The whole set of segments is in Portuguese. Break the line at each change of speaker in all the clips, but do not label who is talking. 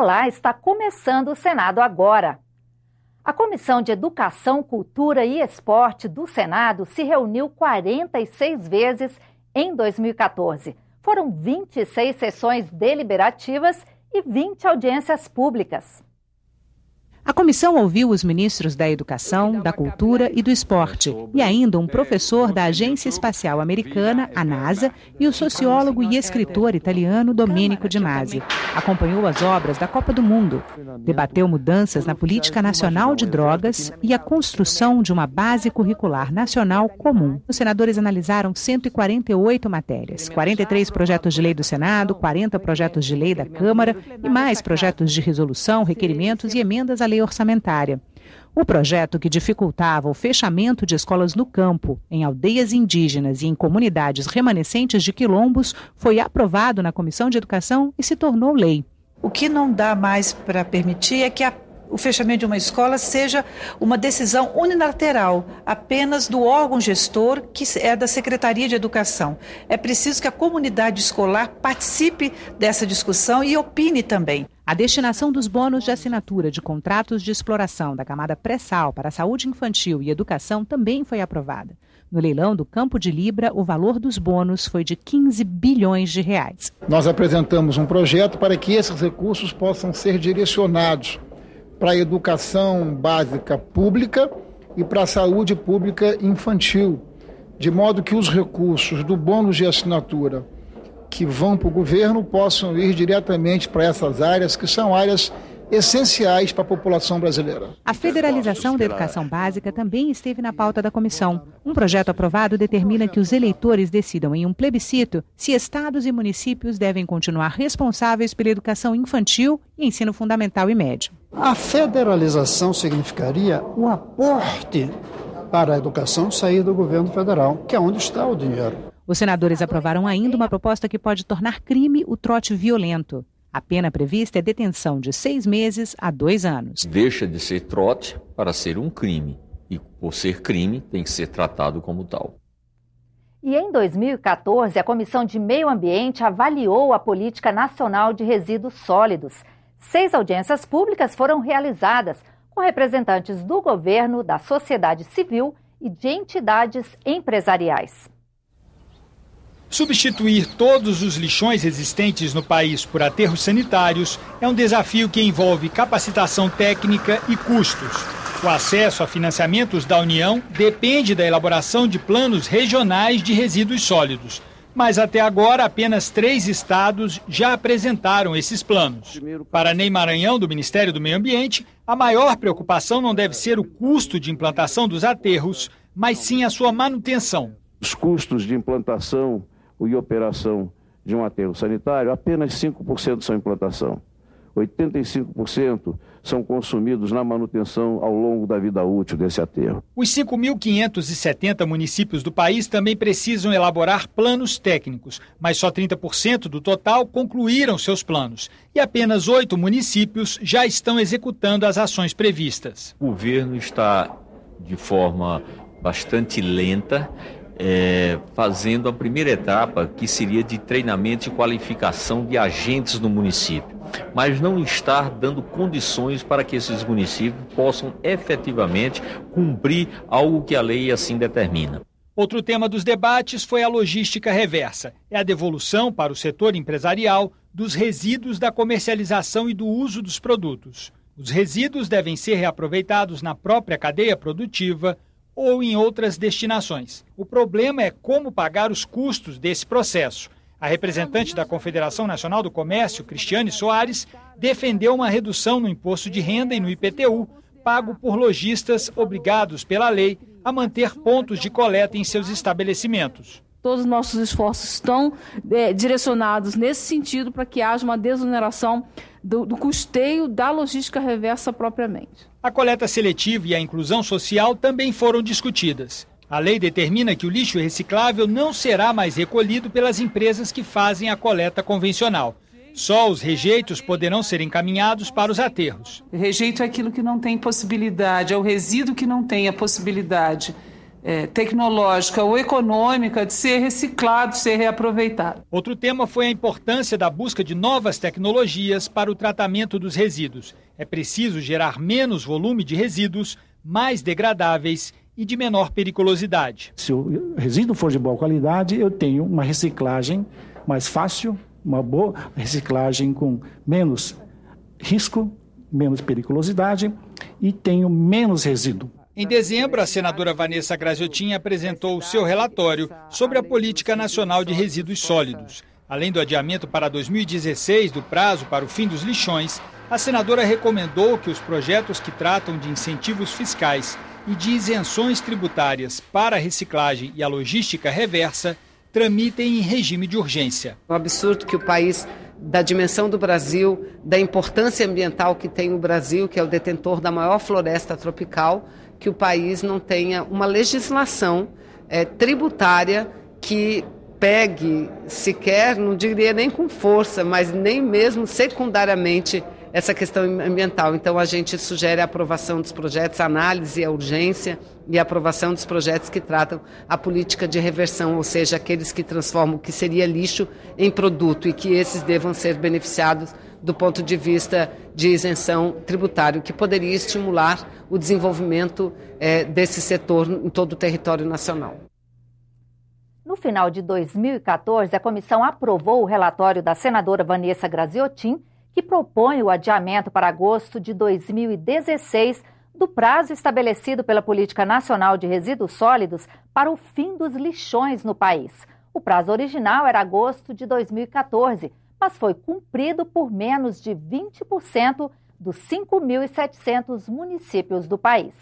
Olá, está começando o Senado agora. A Comissão de Educação, Cultura e Esporte do Senado se reuniu 46 vezes em 2014. Foram 26 sessões deliberativas e 20 audiências públicas.
A comissão ouviu os ministros da Educação, da Cultura e do Esporte, e ainda um professor da Agência Espacial Americana, a NASA, e o sociólogo e escritor italiano Domenico Di Masi. Acompanhou as obras da Copa do Mundo, debateu mudanças na política nacional de drogas e a construção de uma base curricular nacional comum. Os senadores analisaram 148 matérias, 43 projetos de lei do Senado, 40 projetos de lei da Câmara e mais projetos de resolução, requerimentos e emendas à lei lei orçamentária. O projeto que dificultava o fechamento de escolas no campo, em aldeias indígenas e em comunidades remanescentes de quilombos foi aprovado na Comissão de Educação e se tornou lei. O que não dá mais para permitir é que a o fechamento de uma escola seja uma decisão unilateral, apenas do órgão gestor, que é da Secretaria de Educação. É preciso que a comunidade escolar participe dessa discussão e opine também. A destinação dos bônus de assinatura de contratos de exploração da camada pré-sal para a saúde infantil e educação também foi aprovada. No leilão do Campo de Libra, o valor dos bônus foi de 15 bilhões de reais.
Nós apresentamos um projeto para que esses recursos possam ser direcionados para a educação básica pública e para a saúde pública infantil, de modo que os recursos do bônus de assinatura que vão para o governo possam ir diretamente para essas áreas, que são áreas essenciais para a população brasileira. A
federalização da educação básica também esteve na pauta da comissão. Um projeto aprovado determina que os eleitores decidam em um plebiscito se estados e municípios devem continuar responsáveis pela educação infantil e ensino fundamental e médio.
A federalização significaria
o aporte para a educação sair do governo federal, que é onde está o dinheiro.
Os senadores aprovaram ainda uma proposta que pode tornar crime o trote violento. A pena prevista é detenção de seis meses a dois anos.
Deixa de ser trote para ser um crime. E por ser crime, tem que ser tratado como tal.
E em 2014, a Comissão de Meio Ambiente avaliou a Política Nacional de Resíduos Sólidos. Seis audiências públicas foram realizadas com representantes do governo, da sociedade civil e de entidades empresariais.
Substituir todos os lixões existentes no país por aterros sanitários é um desafio que envolve capacitação técnica e custos. O acesso a financiamentos da União depende da elaboração de planos regionais de resíduos sólidos. Mas até agora, apenas três estados já apresentaram esses planos. Para Ney Maranhão, do Ministério do Meio Ambiente, a maior preocupação não deve ser o custo de implantação dos aterros, mas sim a sua manutenção.
Os custos de implantação e operação de um aterro sanitário, apenas 5% são implantação. 85% são consumidos na manutenção ao longo da vida útil desse aterro.
Os 5.570 municípios do país também precisam elaborar planos técnicos, mas só 30% do total concluíram seus planos. E apenas oito municípios já estão executando as ações previstas.
O governo está de forma bastante lenta é, fazendo a primeira etapa, que seria de treinamento e qualificação de agentes no município, mas não estar dando condições para que esses municípios possam efetivamente cumprir algo que a lei assim determina.
Outro tema dos debates foi a logística reversa. É a devolução para o setor empresarial dos resíduos da comercialização e do uso dos produtos. Os resíduos devem ser reaproveitados na própria cadeia produtiva ou em outras destinações. O problema é como pagar os custos desse processo. A representante da Confederação Nacional do Comércio, Cristiane Soares, defendeu uma redução no imposto de renda e no IPTU, pago por lojistas obrigados pela lei a manter pontos de coleta em seus estabelecimentos.
Todos os nossos esforços estão é, direcionados nesse sentido para que haja uma desoneração do, do, custeio da logística reversa propriamente.
A coleta seletiva e a inclusão social também foram discutidas. A lei determina que o lixo reciclável não será mais recolhido pelas empresas que fazem a coleta convencional. Só os rejeitos poderão ser encaminhados para os aterros.
Rejeito é aquilo que não tem possibilidade, é o resíduo que não tem a possibilidade é, tecnológica ou econômica
de ser reciclado, de ser reaproveitado. Outro tema foi a importância da busca de novas tecnologias para o tratamento dos resíduos. É preciso gerar menos volume de resíduos, mais degradáveis e de menor periculosidade.
Se o resíduo for de boa
qualidade, eu tenho uma reciclagem mais fácil, uma boa reciclagem com menos risco, menos periculosidade e tenho menos resíduo. Em dezembro, a senadora Vanessa Graziotin apresentou o seu relatório sobre a Política Nacional de Resíduos Sólidos. Além do adiamento para 2016 do prazo para o fim dos lixões, a senadora recomendou que os projetos que tratam de incentivos fiscais e de isenções tributárias para a reciclagem e a logística reversa tramitem em regime de urgência.
O é absurdo que o país da dimensão do Brasil, da importância ambiental que tem o Brasil, que é o detentor da maior floresta tropical, que o país não tenha uma legislação é, tributária que pegue sequer, não diria nem com força, mas nem mesmo secundariamente essa questão ambiental. Então, a gente sugere a aprovação dos projetos, a análise, a urgência e a aprovação dos projetos que tratam a política de reversão, ou seja, aqueles que transformam o que seria lixo em produto e que esses devam ser beneficiados do ponto de vista de isenção tributária, o que poderia estimular o desenvolvimento é, desse setor em todo o território nacional.
No final de 2014, a comissão aprovou o relatório da senadora Vanessa Graziotin que propõe o adiamento para agosto de 2016 do prazo estabelecido pela Política Nacional de Resíduos Sólidos para o fim dos lixões no país. O prazo original era agosto de 2014, mas foi cumprido por menos de 20% dos 5.700 municípios do país.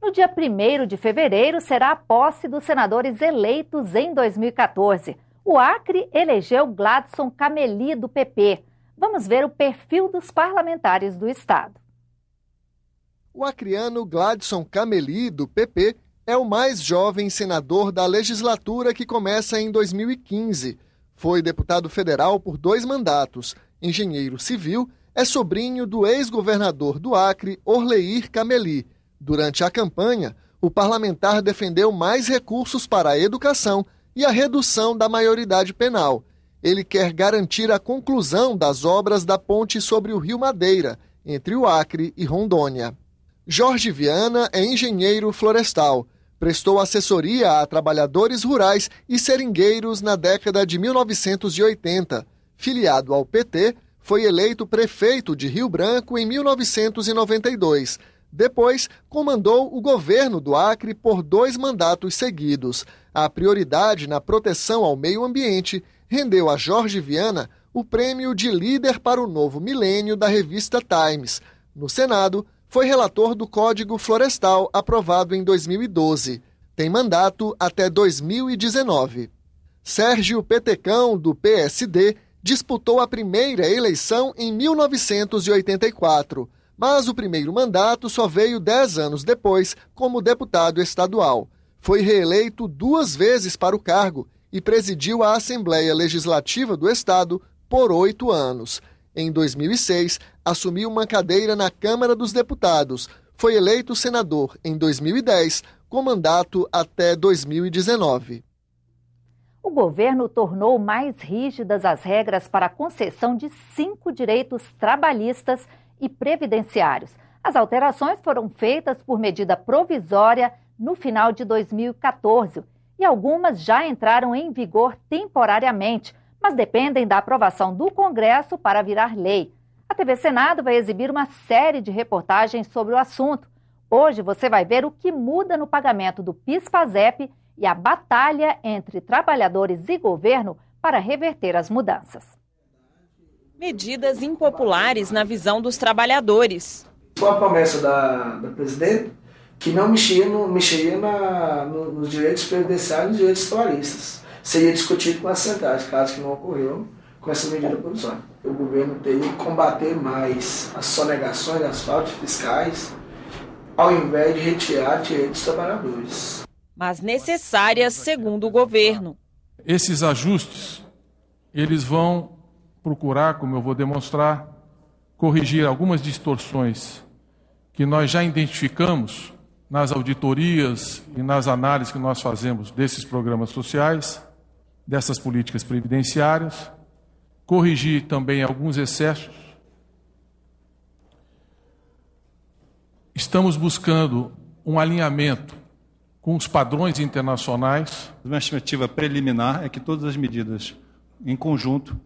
No dia 1 de fevereiro será a posse dos senadores eleitos em 2014. O Acre elegeu Gladson Cameli, do PP. Vamos ver o perfil dos parlamentares do Estado. O
acriano Gladson Cameli, do PP, é o mais jovem senador da legislatura que começa em 2015. Foi deputado federal por dois mandatos. Engenheiro civil, é sobrinho do ex-governador do Acre, Orleir Cameli. Durante a campanha, o parlamentar defendeu mais recursos para a educação e a redução da maioridade penal. Ele quer garantir a conclusão das obras da ponte sobre o Rio Madeira, entre o Acre e Rondônia. Jorge Viana é engenheiro florestal. Prestou assessoria a trabalhadores rurais e seringueiros na década de 1980. Filiado ao PT, foi eleito prefeito de Rio Branco em 1992. Depois, comandou o governo do Acre por dois mandatos seguidos. A prioridade na proteção ao meio ambiente rendeu a Jorge Viana o prêmio de líder para o novo milênio da revista Times. No Senado, foi relator do Código Florestal aprovado em 2012. Tem mandato até 2019. Sérgio Petecão, do PSD, disputou a primeira eleição em 1984, mas o primeiro mandato só veio dez anos depois como deputado estadual. Foi reeleito duas vezes para o cargo e presidiu a Assembleia Legislativa do Estado por oito anos. Em 2006, assumiu uma cadeira na Câmara dos Deputados. Foi eleito senador em 2010, com mandato até 2019.
O governo tornou mais rígidas as regras para a concessão de cinco direitos trabalhistas e previdenciários. As alterações foram feitas por medida provisória no final de 2014 e algumas já entraram em vigor temporariamente, mas dependem da aprovação do Congresso para virar lei. A TV Senado vai exibir uma série de reportagens sobre o assunto. Hoje você vai ver o que muda no pagamento do PIS/PASEP e a batalha entre trabalhadores e governo para reverter as mudanças.
Medidas impopulares na visão dos trabalhadores. Com a promessa da, da
presidente, que não mexia, no, mexeria na, no, nos direitos previdenciários e nos direitos trabalhistas. Seria discutido com a sociedade, caso que não ocorreu com essa medida provisória. O governo teria que combater mais as sonegações, as faltas fiscais, ao invés de retirar direitos dos trabalhadores.
Mas necessárias, segundo o governo.
Esses ajustes, eles vão procurar, como eu vou demonstrar, corrigir algumas distorções que nós já identificamos nas auditorias e nas análises que nós fazemos desses programas sociais, dessas políticas previdenciárias, corrigir também alguns excessos. Estamos buscando um alinhamento com os padrões internacionais. Uma estimativa preliminar é que todas as medidas em conjunto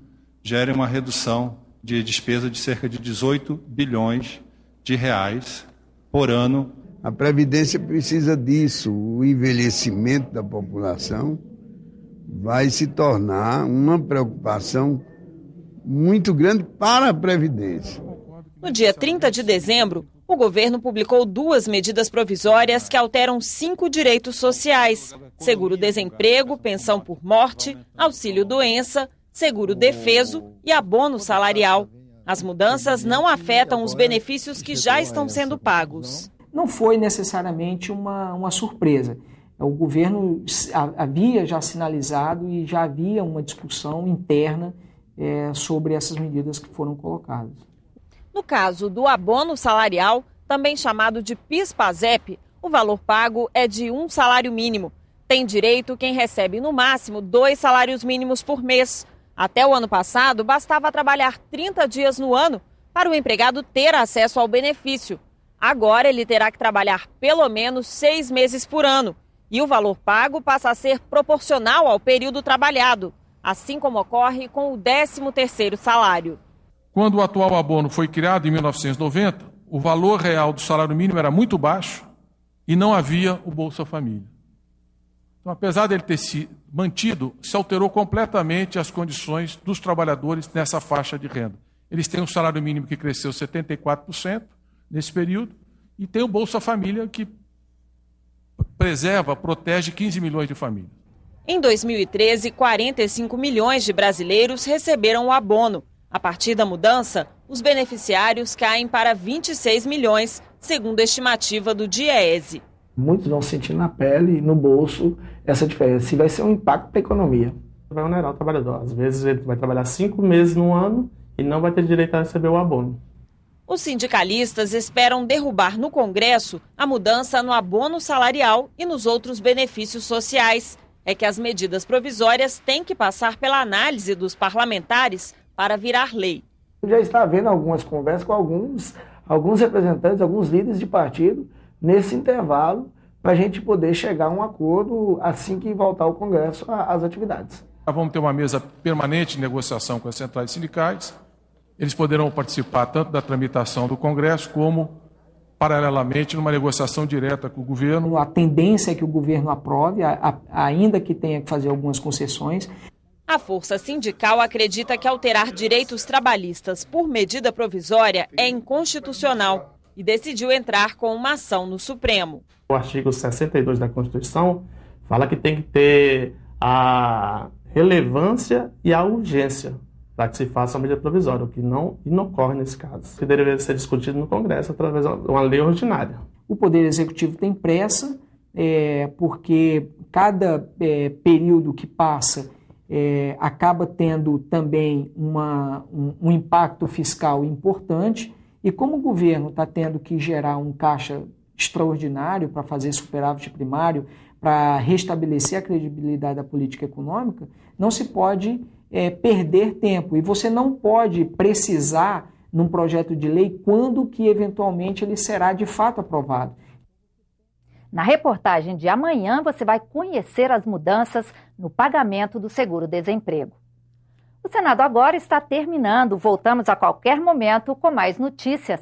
gerem uma redução
de despesa de cerca de 18 bilhões de reais
por ano a Previdência precisa disso. O envelhecimento da população vai se tornar uma preocupação muito grande para a Previdência.
No dia 30 de dezembro, o governo publicou duas medidas provisórias que alteram cinco direitos sociais: seguro-desemprego, pensão por morte, auxílio-doença, seguro-defeso e abono salarial. As mudanças não afetam os benefícios que já estão sendo pagos
não foi necessariamente uma, uma surpresa. O governo havia já sinalizado e já havia uma discussão interna é, sobre essas medidas que foram colocadas.
No caso do abono salarial, também chamado de PIS-PASEP, o valor pago é de um salário mínimo. Tem direito quem recebe no máximo dois salários mínimos por mês. Até o ano passado, bastava trabalhar 30 dias no ano para o empregado ter acesso ao benefício. Agora ele terá que trabalhar pelo menos seis meses por ano e o valor pago passa a ser proporcional ao período trabalhado, assim como ocorre com o 13º salário.
Quando o atual abono foi criado em 1990, o valor real do salário mínimo era muito baixo e não havia o Bolsa Família. Então, apesar dele ter se mantido, se alterou completamente as condições dos trabalhadores nessa faixa de renda. Eles têm um salário mínimo que cresceu 74%, nesse período, e tem o Bolsa
Família que
preserva, protege 15 milhões de famílias.
Em 2013, 45 milhões de brasileiros receberam o abono. A partir da mudança, os beneficiários caem para 26 milhões, segundo a estimativa do DIEESE.
Muitos vão sentir na pele, no bolso, essa diferença. E vai ser um impacto para a economia. Vai onerar o trabalhador. Às vezes ele vai trabalhar cinco meses no ano e não vai ter direito a receber o abono.
Os sindicalistas esperam derrubar no Congresso a mudança no abono salarial e nos outros benefícios sociais. É que as medidas provisórias têm que passar pela análise dos parlamentares para virar lei.
Já está havendo algumas conversas com alguns, alguns representantes, alguns líderes de partido nesse intervalo para a gente poder chegar a um acordo assim que voltar ao Congresso às atividades.
vamos ter uma mesa permanente de negociação com as centrais sindicais eles poderão participar tanto da tramitação do Congresso como, paralelamente, numa negociação direta com o governo. A
tendência é que o governo aprove, ainda que tenha que fazer algumas concessões.
A força sindical acredita que alterar direitos trabalhistas por medida provisória é inconstitucional e decidiu entrar com uma ação no Supremo.
O artigo 62 da Constituição fala que tem que ter a relevância e a urgência para que se faça uma medida provisória, o que não, não ocorre nesse caso, que deveria ser discutido no Congresso através de uma lei ordinária. O Poder Executivo tem pressa, é, porque cada é, período que passa é, acaba tendo também uma, um, um impacto fiscal importante, e como o governo está tendo que gerar um caixa extraordinário para fazer superávit primário, para restabelecer a credibilidade da política econômica, não se pode é, perder tempo. E você não pode precisar num projeto de lei quando que eventualmente ele será de fato aprovado.
Na reportagem de amanhã, você vai conhecer as mudanças no pagamento do seguro-desemprego. O Senado agora está terminando. Voltamos a qualquer momento com mais notícias.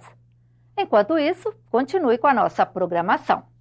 Enquanto isso, continue com a nossa programação.